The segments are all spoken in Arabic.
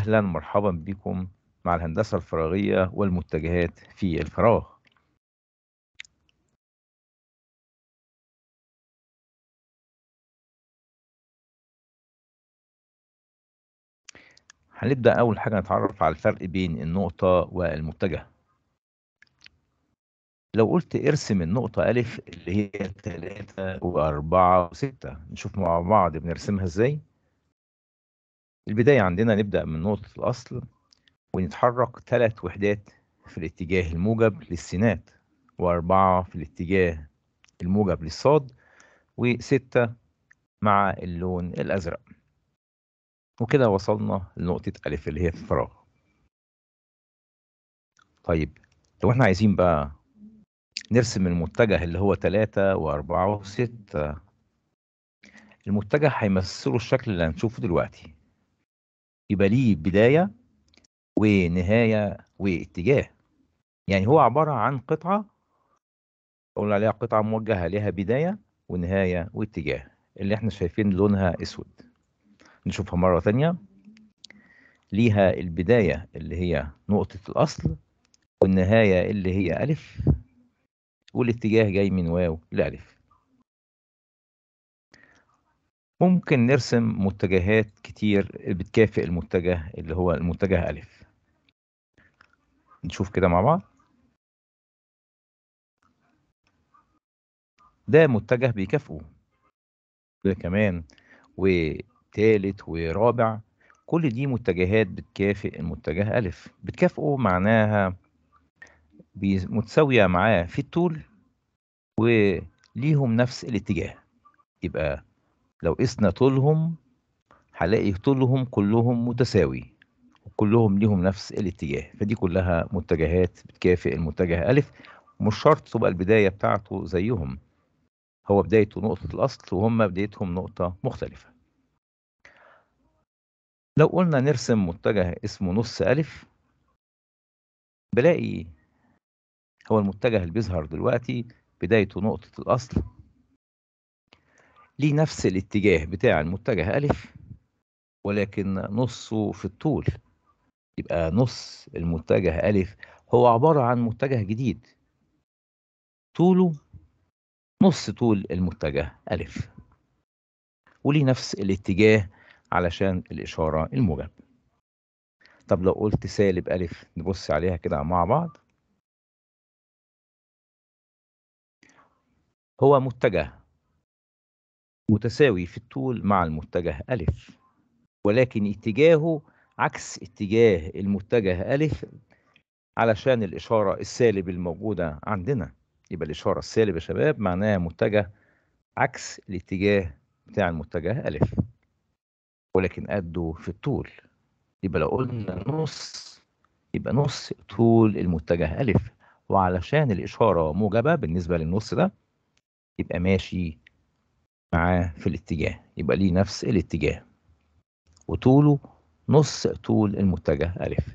أهلا مرحبا بكم مع الهندسة الفراغية والمتجهات في الفراغ هنبدأ أول حاجة نتعرف على الفرق بين النقطة والمتجه لو قلت ارسم النقطة ألف اللي هي 3 و4 و6 نشوف مع بعض بنرسمها ازاي البداية عندنا نبدأ من نقطة الأصل ونتحرك ثلاث وحدات في الاتجاه الموجب للسينات وأربعة في الاتجاه الموجب للصاد وستة مع اللون الأزرق وكده وصلنا لنقطة ألف اللي هي في الفراغ طيب لو احنا عايزين بقى نرسم المتجه اللي هو تلاتة وأربعة وستة المتجه هيمثله الشكل اللي هنشوفه دلوقتي يبقى ليه بداية ونهاية واتجاه يعني هو عبارة عن قطعة قلنا عليها قطعة موجهة لها بداية ونهاية واتجاه اللي احنا شايفين لونها اسود نشوفها مرة تانية ليها البداية اللي هي نقطة الأصل والنهاية اللي هي ألف والاتجاه جاي من واو لألف ممكن نرسم متجهات كتير بتكافئ المتجه اللي هو المتجه ألف نشوف كده مع بعض ده متجه بيكافئه ده كمان وتالت ورابع كل دي متجهات بتكافئ المتجه ألف بتكافئه معناها متساوية معاه في الطول وليهم نفس الاتجاه يبقى لو قسنا طولهم هلاقي طولهم كلهم متساوي وكلهم ليهم نفس الاتجاه فدي كلها متجهات بتكافئ المتجه ألف مش شرط تبقى البداية بتاعته زيهم هو بدايته نقطة الأصل وهم بدايتهم نقطة مختلفة لو قلنا نرسم متجه اسمه نص ألف بلاقي هو المتجه اللي بيظهر دلوقتي بدايته نقطة الأصل ليه نفس الاتجاه بتاع المتجه ألف ولكن نصه في الطول يبقى نص المتجه ألف هو عبارة عن متجه جديد طوله نص طول المتجه ألف وليه نفس الاتجاه علشان الإشارة الموجب طب لو قلت سالب ألف نبص عليها كده مع بعض هو متجه متساوي في الطول مع المتجه ألف ولكن اتجاهه عكس اتجاه المتجه ألف علشان الإشارة السالب الموجودة عندنا يبقى الإشارة السالب يا شباب معناها متجه عكس الاتجاه بتاع المتجه ألف ولكن قده في الطول يبقى لو قلنا نص يبقى نص طول المتجه ألف وعلشان الإشارة موجبة بالنسبة للنص ده يبقى ماشي معاه في الاتجاه يبقى ليه نفس الاتجاه وطوله نص طول المتجه ألف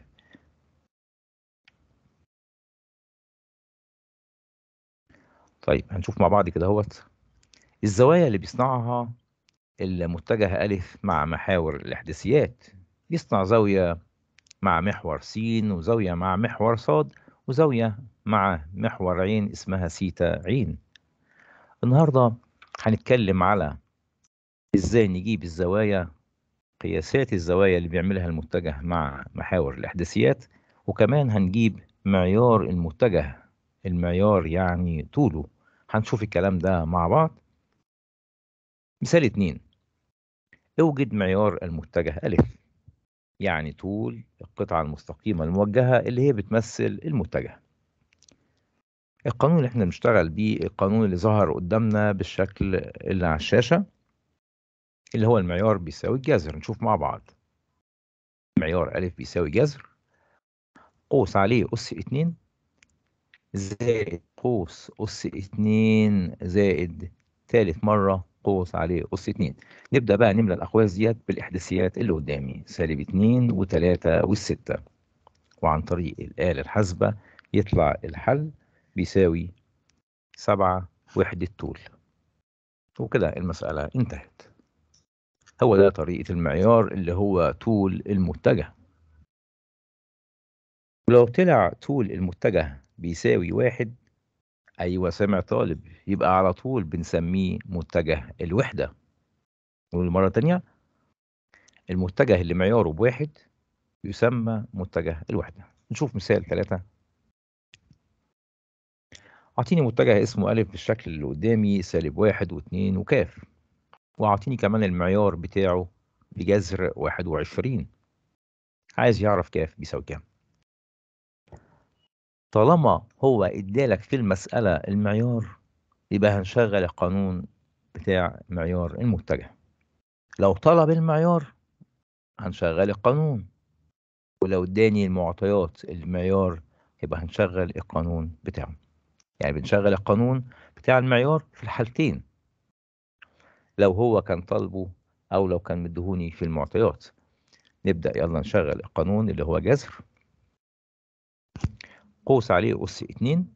طيب هنشوف مع بعض كده هوت الزوايا اللي بيصنعها المتجه ألف مع محاور الإحداثيات يصنع زاوية مع محور س وزاوية مع محور ص وزاوية مع محور ع اسمها سيتا ع النهارده هنتكلم على ازاي نجيب الزوايا قياسات الزوايا اللي بيعملها المتجه مع محاور الإحداثيات وكمان هنجيب معيار المتجه المعيار يعني طوله هنشوف الكلام ده مع بعض مثال اتنين اوجد معيار المتجه ألف يعني طول القطعة المستقيمة الموجهة اللي هي بتمثل المتجه القانون اللي احنا بنشتغل بيه القانون اللي ظهر قدامنا بالشكل اللي على الشاشة اللي هو المعيار بيساوي الجذر نشوف مع بعض معيار ا بيساوي جذر قوس عليه أس اتنين زائد قوس أس اتنين زائد تالت مرة قوس عليه أس اتنين نبدأ بقى نملى الأقواس ديت بالإحداثيات اللي قدامي سالب اتنين وتلاتة والستة وعن طريق الآلة الحاسبة يطلع الحل بيساوي سبعة وحدة طول وكده المسألة انتهت هو ده طريقة المعيار اللي هو طول المتجه ولو طلع طول المتجه بيساوي واحد أيوة سامع طالب يبقى على طول بنسميه متجه الوحدة والمرة تانية المتجه اللي معياره بواحد يسمى متجه الوحدة نشوف مثال ثلاثة اعطيني متجه اسمه ألف بالشكل اللي قدامي سالب واحد واثنين وكاف واعطيني كمان المعيار بتاعه بجذر واحد وعشرين عايز يعرف كاف بيساوي كام طالما هو ادالك في المسألة المعيار يبقى هنشغل القانون بتاع معيار المتجه لو طلب المعيار هنشغل القانون ولو اداني المعطيات المعيار يبقى هنشغل القانون بتاعه يعني بنشغل القانون بتاع المعيار في الحالتين لو هو كان طالبه أو لو كان مدهوني في المعطيات نبدأ يلا نشغل القانون اللي هو جذر قوس عليه أس اتنين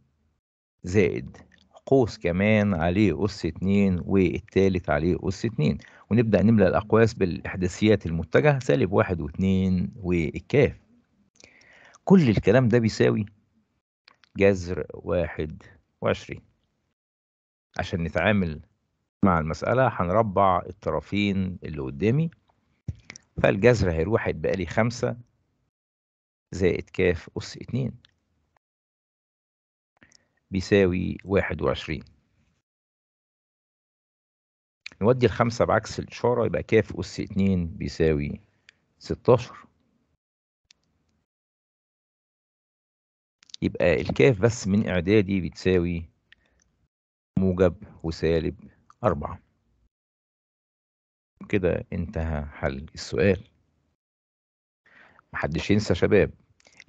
زائد قوس كمان عليه أس اتنين والتالت عليه أس اتنين ونبدأ نملى الأقواس بالإحداثيات المتجهة سالب واحد واتنين والكاف كل الكلام ده بيساوي جذر واحد وعشرين عشان نتعامل مع المسألة هنربع الطرفين اللي قدامي فالجذر هيروح هيتبقى لي خمسة زائد كاف أس اتنين بيساوي واحد وعشرين نودي الخمسة بعكس الإشارة يبقى كاف أس اتنين بيساوي ستاشر يبقى الكاف بس من إعدادي بتساوي موجب وسالب أربعة كده انتهى حل السؤال محدش ينسى شباب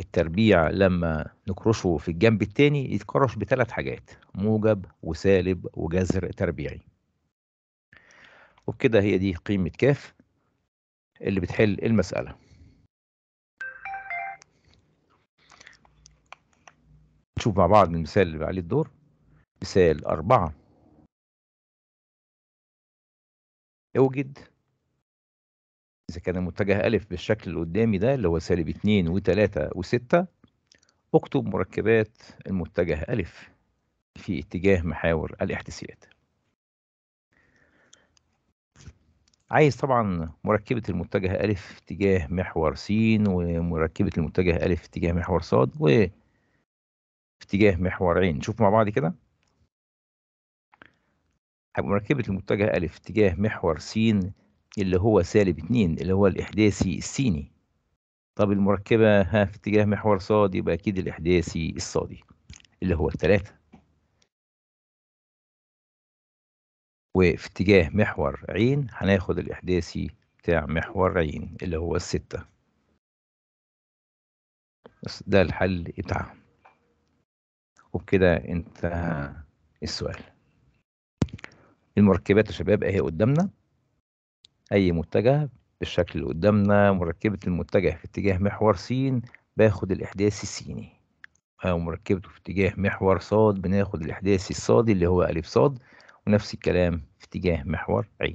التربيع لما نكرشه في الجنب التاني يتكرش بثلاث حاجات موجب وسالب وجذر تربيعي وبكده هي دي قيمة كاف اللي بتحل المسألة نشوف مع بعض المثال اللي عليه الدور مثال أربعة اوجد إذا كان المتجه أ بالشكل اللي قدامي ده اللي هو سالب اتنين وتلاتة وستة اكتب مركبات المتجه أ في اتجاه محاور الإحداثيات عايز طبعا مركبة المتجه أ اتجاه محور س ومركبة المتجه أ اتجاه محور ص في اتجاه محور عين نشوف مع بعض كده هيبقى مركبة المتجه ألف اتجاه محور س اللي هو سالب اتنين اللي هو الإحداثي السيني طب المركبة ها في اتجاه محور ص يبقى أكيد الإحداثي الصادي اللي هو التلاتة وفي اتجاه محور عين هناخد الإحداثي بتاع محور عين اللي هو الستة ده الحل بتاعهم وبكده انتهى السؤال المركبات يا شباب اهي قدامنا اي متجه بالشكل اللي قدامنا مركبة المتجه في اتجاه محور س باخد الاحداثي السيني أو مركبته في اتجاه محور ص بناخد الاحداثي الصادي اللي هو أ ص ونفس الكلام في اتجاه محور ع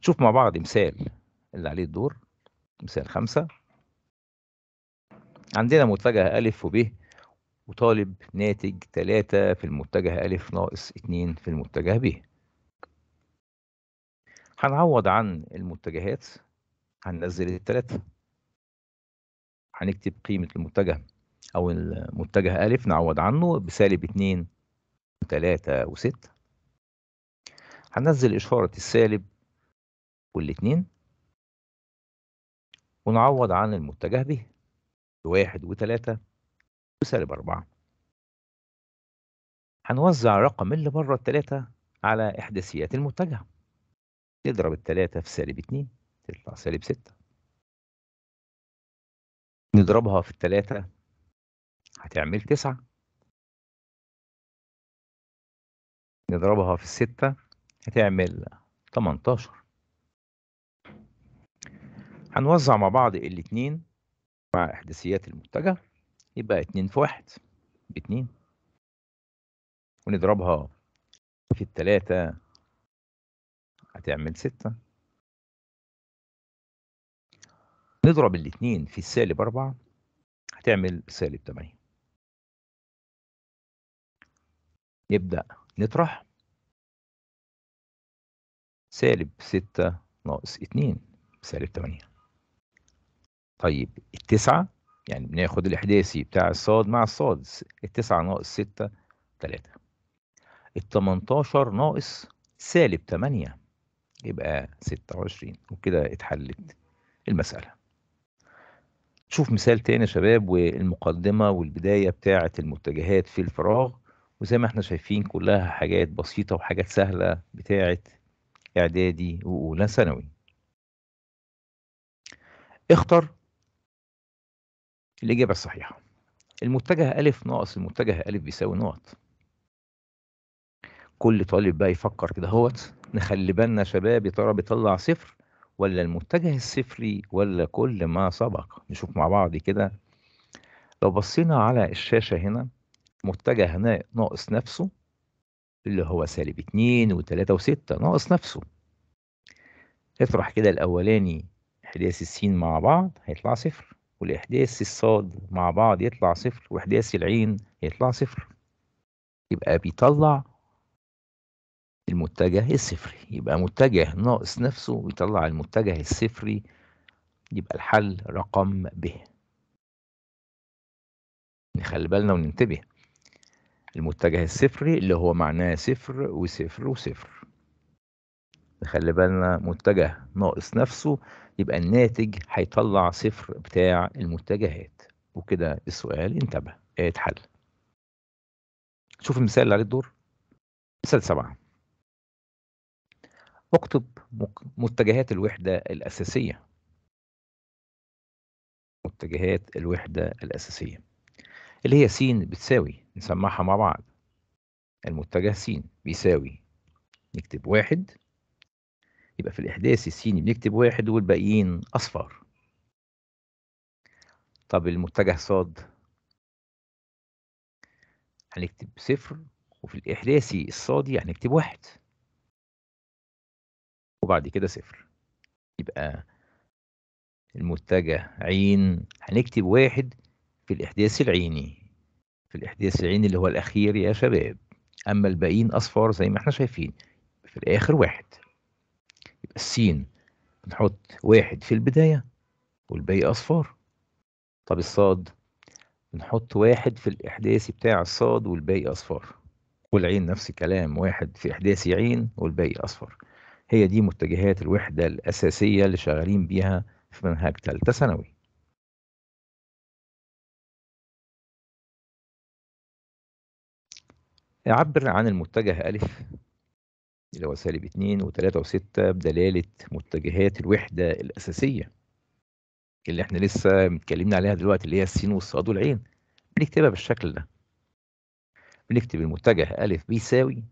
نشوف مع بعض مثال اللي عليه الدور مثال خمسة عندنا متجه ألف وب وطالب ناتج تلاتة في المتجه ألف ناقص اتنين في المتجه ب هنعوض عن المتجهات هننزل التلاتة هنكتب قيمة المتجه أو المتجه ألف نعوض عنه بسالب اتنين تلاتة وستة هننزل إشارة السالب والاتنين ونعوض عن المتجه به بواحد وتلاتة وسالب أربعة هنوزع رقم اللي بره التلاتة على إحداثيات المتجهة نضرب التلاتة في سالب اتنين تطلع سالب ستة نضربها في التلاتة هتعمل تسعة نضربها في الستة هتعمل 18 هنوزع مع بعض الاتنين مع إحداثيات المنتجة يبقى 2 في 1 ب 2 ونضربها في التلاتة هتعمل ستة نضرب الاتنين في السالب أربعة هتعمل سالب تمانية نبدأ نطرح سالب ستة ناقص اتنين سالب تمانية طيب التسعة يعني بناخد الإحداثي بتاع الصاد مع الصاد التسعة ناقص ستة تلاتة التمنتاشر ناقص سالب تمانية يبقى ستة وعشرين وكده اتحلت المسألة شوف مثال تاني يا شباب والمقدمة والبداية بتاعة المتجهات في الفراغ وزي ما احنا شايفين كلها حاجات بسيطة وحاجات سهلة بتاعة إعدادي وأولى ثانوي اختر الإجابة الصحيحة المتجه ألف ناقص المتجه ألف بيساوي نقط كل طالب بقى يفكر كده هوت نخلي بالنا شباب يا ترى بيطلع صفر ولا المتجه الصفري ولا كل ما سبق نشوف مع بعض كده لو بصينا على الشاشة هنا متجه ناقص نفسه اللي هو سالب اتنين وتلاتة وستة ناقص نفسه اطرح كده الأولاني حداثي السين مع بعض هيطلع صفر والإحداث الصاد مع بعض يطلع صفر وإحداث العين يطلع صفر يبقى بيطلع المتجه الصفري يبقى متجه ناقص نفسه بيطلع المتجه الصفري يبقى الحل رقم ب نخلي بالنا وننتبه المتجه الصفري اللي هو معناه صفر وصفر وصفر نخلي بالنا متجه ناقص نفسه يبقى الناتج هيطلع صفر بتاع المتجهات وكده السؤال انتبه اتحل شوف المثال اللي عليه الدور مثال سبعة اكتب متجهات الوحدة الأساسية متجهات الوحدة الأساسية اللي هي س بتساوي نسمعها مع بعض المتجه س بيساوي نكتب واحد يبقى في الإحداث الصيني بنكتب واحد والباقيين أصفر طب المتجه صاد هنكتب صفر وفي الإحداثي الصادي هنكتب واحد وبعد كده صفر يبقى المتجه عين هنكتب واحد في الإحداث العيني في الإحداث العيني اللي هو الأخير يا شباب أما الباقيين أصفار زي ما احنا شايفين في الآخر واحد السين نحط واحد في البداية والباقي أصفار طب الصاد نحط واحد في الإحداثي بتاع الصاد والباقي أصفار والعين نفس الكلام واحد في إحداثي عين والباقي أصفر هي دي متجهات الوحدة الأساسية اللي شغالين بيها في منهج تالتة ثانوي عبر عن المتجه ألف اللي هو سالب 2 و3 و6 بدلالة متجهات الوحدة الأساسية اللي احنا لسه متكلمنا عليها دلوقتي اللي هي السين والصاد والعين بنكتبها بالشكل ده بنكتب المتجه أ بيساوي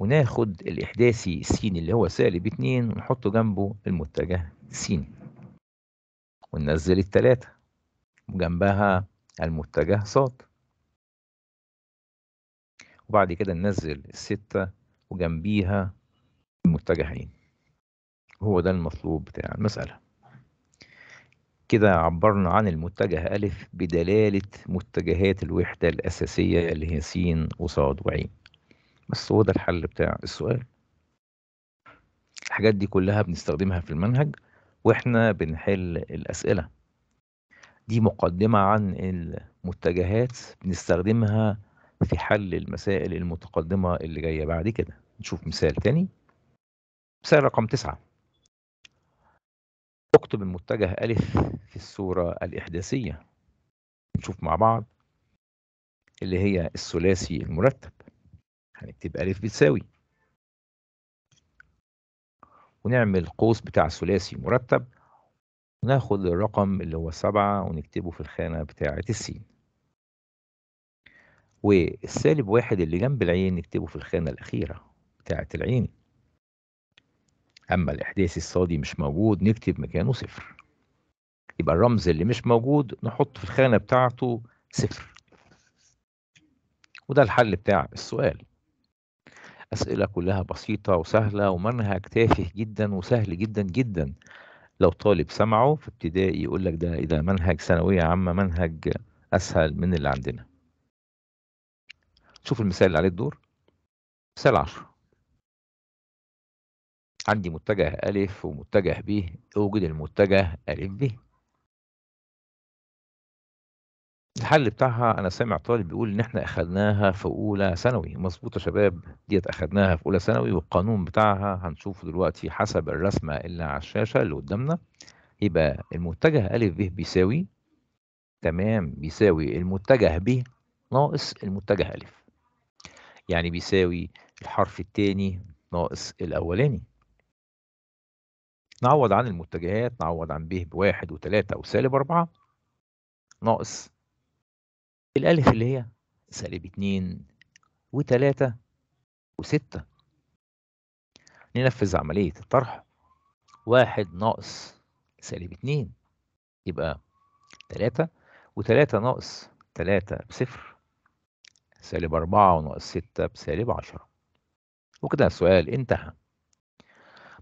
وناخد الإحداثي س اللي هو سالب 2 ونحطه جنبه المتجه س وننزل التلاتة وجنبها المتجه ص وبعد كده ننزل الستة وجنبيها المتجهين هو ده المطلوب بتاع المسألة كده عبرنا عن المتجه أ بدلالة متجهات الوحدة الأساسية اللي هي س وصاد وعين بس هو ده الحل بتاع السؤال الحاجات دي كلها بنستخدمها في المنهج واحنا بنحل الأسئلة دي مقدمة عن المتجهات بنستخدمها في حل المسائل المتقدمة اللي جاية بعد كده نشوف مثال تاني مثال رقم تسعة اكتب المتجه ألف في الصورة الإحداثية نشوف مع بعض اللي هي الثلاثي المرتب هنكتب ألف بتساوي ونعمل قوس بتاع ثلاثي مرتب وناخد الرقم اللي هو سبعة ونكتبه في الخانة بتاعة السين والسالب واحد اللي جنب العين نكتبه في الخانة الأخيرة بتاعة العين أما الإحداث الصادي مش موجود نكتب مكانه صفر يبقى الرمز اللي مش موجود نحط في الخانة بتاعته صفر وده الحل بتاع السؤال أسئلة كلها بسيطة وسهلة ومنهج تافه جدا وسهل جدا جدا لو طالب سمعه في ابتدائي يقول لك ده ده منهج ثانوية عامة منهج أسهل من اللي عندنا شوف المثال اللي عليه الدور مثال 10 عندي متجه أ ومتجه ب أوجد المتجه أ ب الحل بتاعها أنا سامع طالب بيقول إن إحنا أخدناها في أولى ثانوي مظبوط يا شباب ديت أخدناها في أولى ثانوي والقانون بتاعها هنشوفه دلوقتي حسب الرسمة اللي على الشاشة اللي قدامنا يبقى المتجه أ ب بيساوي تمام بيساوي المتجه ب ناقص المتجه أ يعني بيساوي الحرف الثاني ناقص الأولاني نعوض عن المتجهات نعوض عن ب بواحد وتلاتة وسالب أربعة ناقص الألف اللي هي سالب اتنين وتلاتة وستة ننفذ عملية الطرح واحد ناقص سالب اتنين يبقى تلاتة وتلاتة ناقص تلاتة بصفر سالب 4 وناقص 6 بسالب 10 وكده السؤال انتهى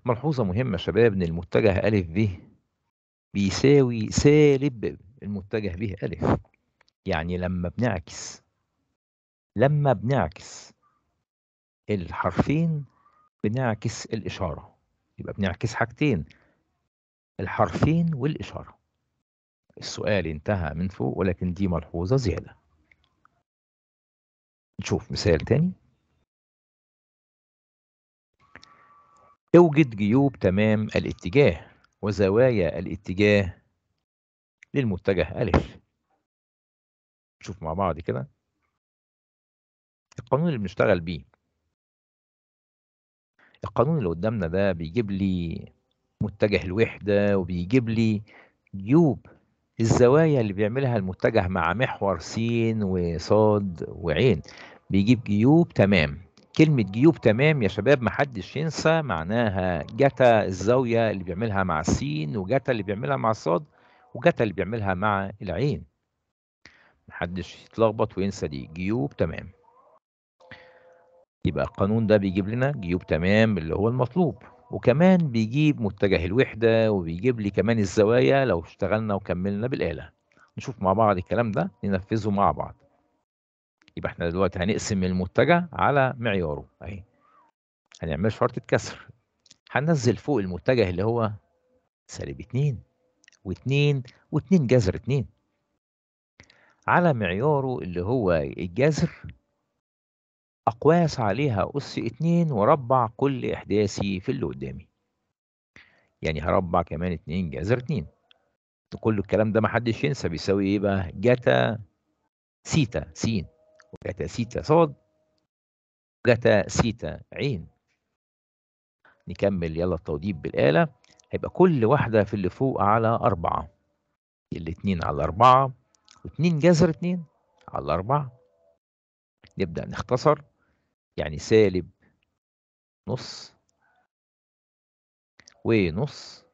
ملحوظة مهمة يا شباب إن المتجه أ ب بيساوي سالب المتجه به أ يعني لما بنعكس لما بنعكس الحرفين بنعكس الإشارة يبقى بنعكس حاجتين الحرفين والإشارة السؤال انتهى من فوق ولكن دي ملحوظة زيادة نشوف مثال تاني اوجد جيوب تمام الاتجاه وزوايا الاتجاه للمتجه ألف نشوف مع بعض كده القانون اللي بنشتغل بيه القانون اللي قدامنا ده بيجيب لي متجه الوحدة وبيجيب لي جيوب الزوايا اللي بيعملها المتجه مع محور س وصاد وعين بيجيب جيوب تمام كلمة جيوب تمام يا شباب محدش ينسى معناها جتا الزاوية اللي بيعملها مع السين وجتا اللي بيعملها مع الصاد وجتا اللي بيعملها مع العين محدش يتلخبط وينسى دي جيوب تمام يبقى القانون ده بيجيب لنا جيوب تمام اللي هو المطلوب وكمان بيجيب متجه الوحدة وبيجيب لي كمان الزوايا لو اشتغلنا وكملنا بالآلة نشوف مع بعض الكلام ده ننفذه مع بعض يبقى احنا دلوقتي هنقسم المتجه على معياره اهي هنعمل شرطة كسر هننزل فوق المتجه اللي هو سالب 2 و2 و2 جذر 2 على معياره اللي هو الجذر أقواس عليها أس اتنين وأربع كل إحداثي في اللي قدامي يعني هربع كمان اتنين جذر اتنين كل الكلام ده محدش ينسى بيساوي ايه بقى جتا سيتا سين وجتا سيتا صاد جتا سيتا عين نكمل يلا التوضيب بالآلة هيبقى كل واحدة في اللي فوق على أربعة الاتنين على أربعة واتنين جذر اتنين على أربعة نبدأ نختصر يعني سالب نص ونص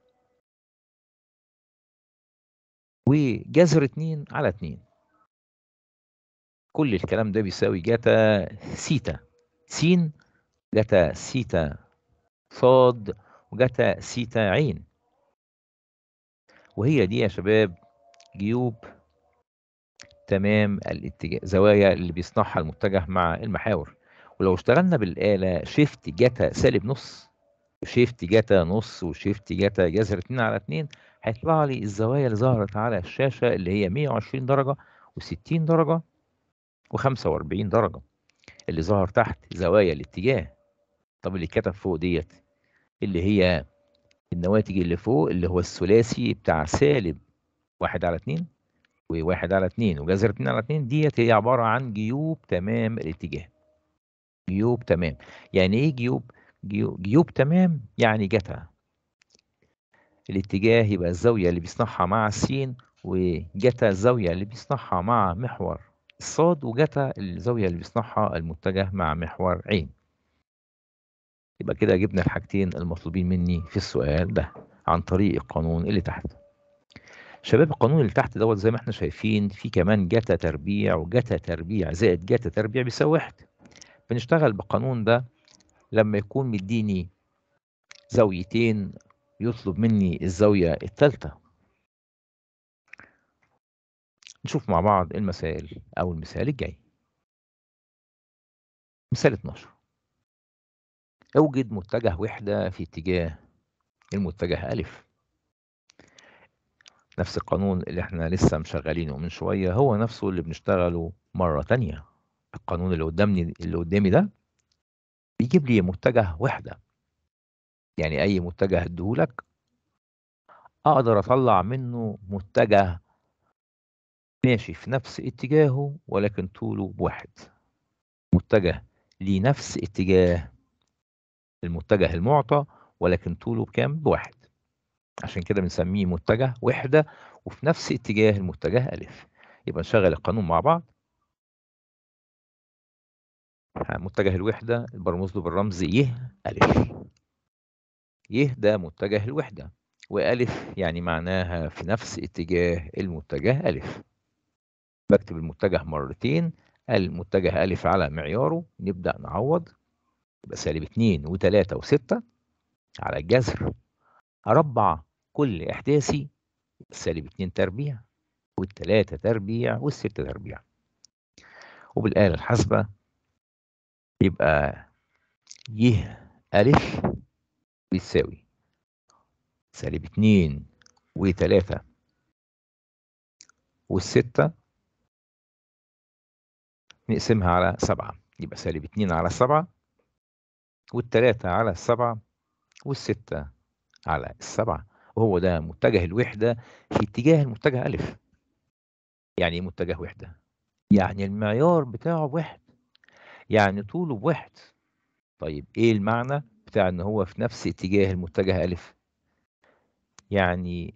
وجذر اتنين على اتنين كل الكلام ده بيساوي جتا سيتا سين جتا سيتا صاد وجتا سيتا عين وهي دي يا شباب جيوب تمام الاتجاه زوايا اللي بيصنعها المتجه مع المحاور ولو اشتغلنا بالآلة شيفت جتا سالب نص وشيفت جتا نص وشيفت جتا جذر 2 على 2 هيطلع لي الزوايا اللي ظهرت على الشاشة اللي هي 120 درجة و60 درجة و45 درجة اللي ظهر تحت زوايا الاتجاه طب اللي كتب فوق ديت اللي هي النواتج اللي فوق اللي هو الثلاثي بتاع سالب 1 على 2 و1 على 2 وجذر 2 على 2 ديت هي عبارة عن جيوب تمام الاتجاه جيوب تمام يعني ايه جيوب جيوب, جيوب تمام يعني جتا الاتجاه يبقى الزاوية اللي بيصنعها مع السين وجتا الزاوية اللي بيصنعها مع محور الصاد وجتا الزاوية اللي بيصنعها المتجه مع محور عين يبقى كده جبنا الحاجتين المطلوبين مني في السؤال ده عن طريق القانون اللي تحت شباب القانون اللي تحت دوت زي ما احنا شايفين في كمان جتا تربيع وجتا تربيع زائد جتا تربيع بيساوي واحد بنشتغل بالقانون ده لما يكون مديني زاويتين يطلب مني الزاوية الثالثة نشوف مع بعض المسائل أو المثال الجاي مثال 12 أوجد متجه وحدة في اتجاه المتجه ألف نفس القانون اللي احنا لسه مشغلينه من شوية هو نفسه اللي بنشتغله مرة تانية القانون اللي قدامني اللي قدامي ده بيجيب لي متجه وحده يعني اي متجه ادهولك اقدر اطلع منه متجه ماشي في نفس اتجاهه ولكن طوله بواحد متجه لنفس اتجاه المتجه المعطى ولكن طوله بكام بواحد عشان كده بنسميه متجه وحده وفي نفس اتجاه المتجه الف يبقى نشغل القانون مع بعض متجه الوحدة برمز له بالرمز يه ألف يه ده متجه الوحدة وألف يعني معناها في نفس اتجاه المتجه ألف بكتب المتجه مرتين المتجه ألف على معياره نبدأ نعوض يبقى سالب اتنين وتلاتة وستة على الجذر أربع كل إحداثي سالب اتنين تربيع والتلاتة تربيع والستة تربيع وبالآلة الحاسبة يبقى ي ألف بتساوي سالب اتنين وتلاتة والستة نقسمها على سبعة يبقى سالب اتنين على سبعة والتلاتة على السبعة والستة على السبعة وهو ده متجه الوحدة في اتجاه المتجه ألف يعني ايه متجه وحدة؟ يعني المعيار بتاعه واحد يعني طوله بواحد طيب ايه المعنى بتاع ان هو في نفس اتجاه المتجه ألف يعني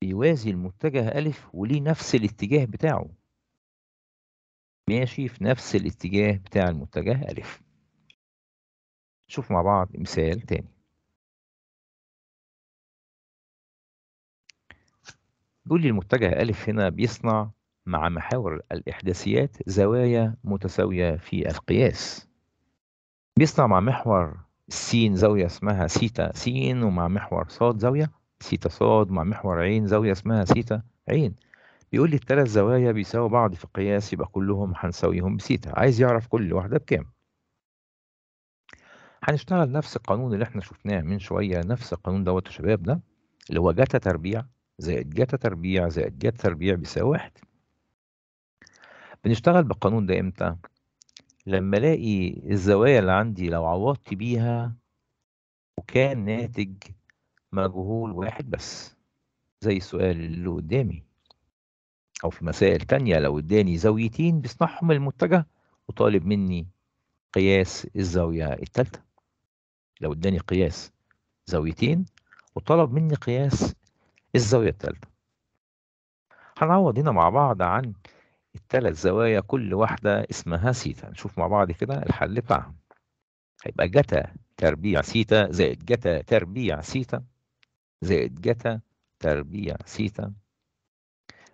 بيوازي المتجه ألف وليه نفس الاتجاه بتاعه ماشي في نفس الاتجاه بتاع المتجه ألف شوف مع بعض مثال تاني بيقول لي المتجه ألف هنا بيصنع مع محاور الإحداثيات زوايا متساوية في القياس بيصنع مع محور سين زاوية اسمها سيتا سين ومع محور صاد زاوية سيتا صاد مع محور عين زاوية اسمها سيتا عين بيقول لي الثلاث زوايا بيساووا بعض في القياس يبقى كلهم هنساويهم بسيتا عايز يعرف كل واحدة بكام هنشتغل نفس القانون اللي احنا شفناه من شوية نفس القانون دوت يا شباب ده اللي هو جتا تربيع زائد جتا تربيع زائد جتا تربيع بيساوي واحد بنشتغل بالقانون ده امتى لما الاقي الزوايا اللي عندي لو عوضت بيها وكان ناتج مجهول واحد بس زي السؤال اللي قدامي او في مسائل تانية لو اداني زاويتين بيصنعهم المتجه وطالب مني قياس الزاوية التالتة لو اداني قياس زاويتين وطلب مني قياس الزاوية التالتة هنعوض هنا مع بعض عن الثلاث زوايا كل واحدة اسمها سيتا نشوف مع بعض كده الحل بتاعها هيبقى جتا تربيع سيتا زائد جتا تربيع سيتا زائد جتا تربيع سيتا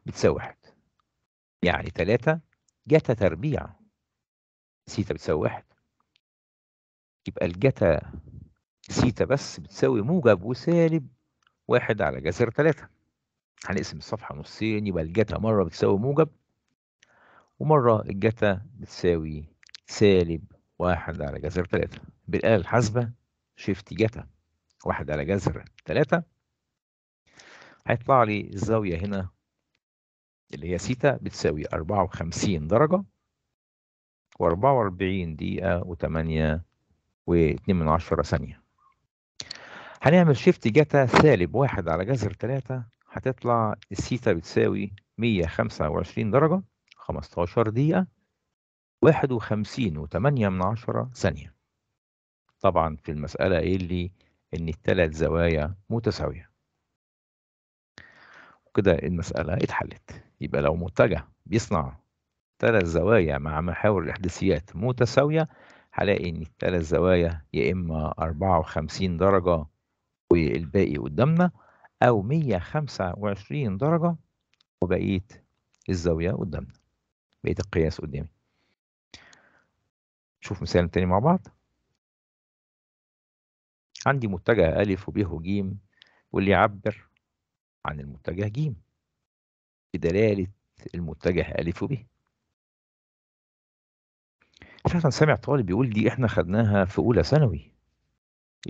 بتساوي واحد يعني تلاتة جتا تربيع سيتا بتساوي واحد يبقى الجتا سيتا بس بتساوي موجب وسالب واحد على جذر تلاتة هنقسم الصفحة نصين يبقى الجتا مرة بتساوي موجب ومرة الجتا بتساوي سالب واحد على جذر تلاتة بالآلة الحاسبة شيفت جتا واحد على جذر تلاتة هيطلع لي الزاوية هنا اللي هي سيتا بتساوي أربعة وخمسين درجة وأربعة وأربعين دقيقة وتمانية واتنين من عشرة ثانية هنعمل شيفت جتا سالب واحد على جذر تلاتة هتطلع السيتا بتساوي مية خمسة وعشرين درجة 15 دقيقة 51 وتمانية من عشرة ثانية طبعا في المسألة إيه اللي إن الثلاث زوايا متساوية وكده المسألة اتحلت يبقى لو متجه بيصنع ثلاث زوايا مع محاور الإحداثيات متساوية هلاقي إن الثلاث زوايا يا إما 54 درجة والباقي قدامنا أو 125 درجة وبقية الزاوية قدامنا بقيت القياس قدامي شوف مثال تاني مع بعض عندي متجه ألف وب وج ج واللي يعبر عن المتجه ج بدلالة المتجه ألف وب فعلا سامع طالب بيقول دي احنا خدناها في أولى ثانوي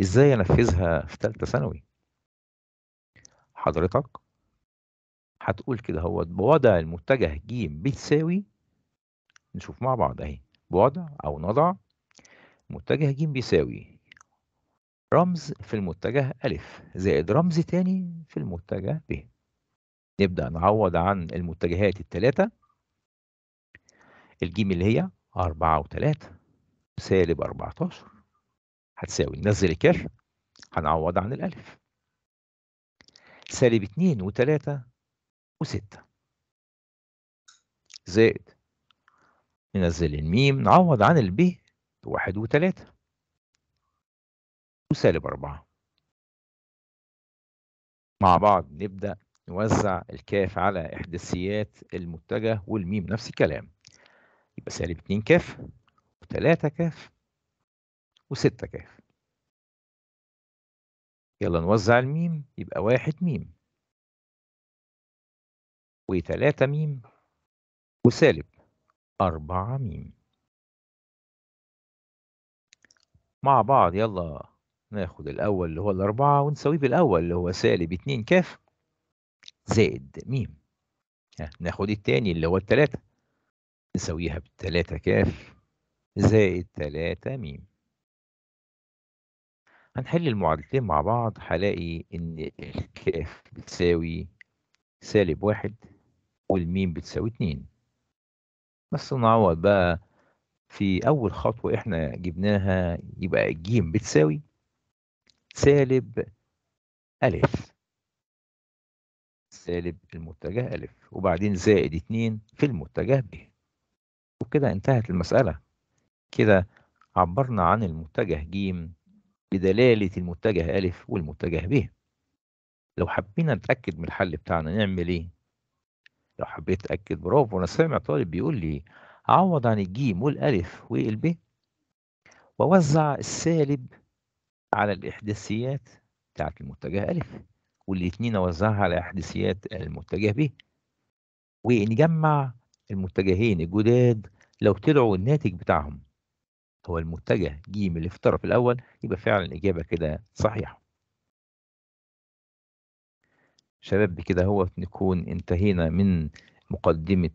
ازاي انفذها في ثالثة ثانوي حضرتك هتقول كده هو بوضع المتجه ج بتساوي نشوف مع بعض أهي وضع أو نضع متجه ج بيساوي رمز في المتجه أ زائد رمز تاني في المتجه ب نبدأ نعوض عن المتجهات التلاتة الجيم اللي هي أربعة وتلاتة سالب أربعتاشر هتساوي ننزل الكاف هنعوض عن الألف سالب اتنين وتلاتة وستة زائد ننزل الميم نعوض عن ب واحد وتلاتة وسالب أربعة مع بعض نبدأ نوزع الكاف على إحداثيات المتجه والميم نفس الكلام يبقى سالب اتنين كاف وتلاتة كاف وستة كاف يلا نوزع الميم يبقى واحد ميم وتلاتة ميم وسالب أربعة ميم مع بعض يلا ناخد الأول اللي هو الأربعة ونساويه بالأول اللي هو سالب اتنين كاف زائد ميم ناخد التاني اللي هو التلاتة نساويها بالتلاتة كاف زائد تلاتة ميم هنحل المعادلتين مع بعض هلاقي إن الكاف بتساوي سالب واحد والميم بتساوي اتنين بس نعوض بقى في أول خطوة إحنا جبناها يبقى ج بتساوي سالب ألف سالب المتجه ألف وبعدين زائد اتنين في المتجه ب وكده انتهت المسألة كده عبرنا عن المتجه ج بدلالة المتجه ألف والمتجه ب لو حبينا نتأكد من الحل بتاعنا نعمل إيه؟ لو حبيت تأكد برافو أنا سامع طالب بيقول لي عوض عن الجيم والألف والب وأوزع السالب على الإحداثيات بتاعة المتجه ألف والاتنين أوزعها على إحداثيات المتجه ب ونجمع المتجهين الجداد لو طلعوا الناتج بتاعهم هو المتجه ج اللي في الطرف الأول يبقى فعلا الإجابة كده صحيحة شباب بكده هو نكون انتهينا من مقدمة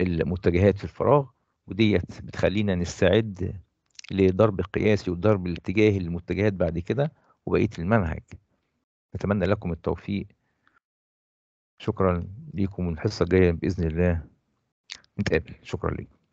المتجهات في الفراغ وديت بتخلينا نستعد لضرب قياسي وضرب الاتجاه المتجهات بعد كده وبقية المنهج نتمنى لكم التوفيق شكرا ليكم والحصة الجاية بإذن الله نتقابل شكرا لكم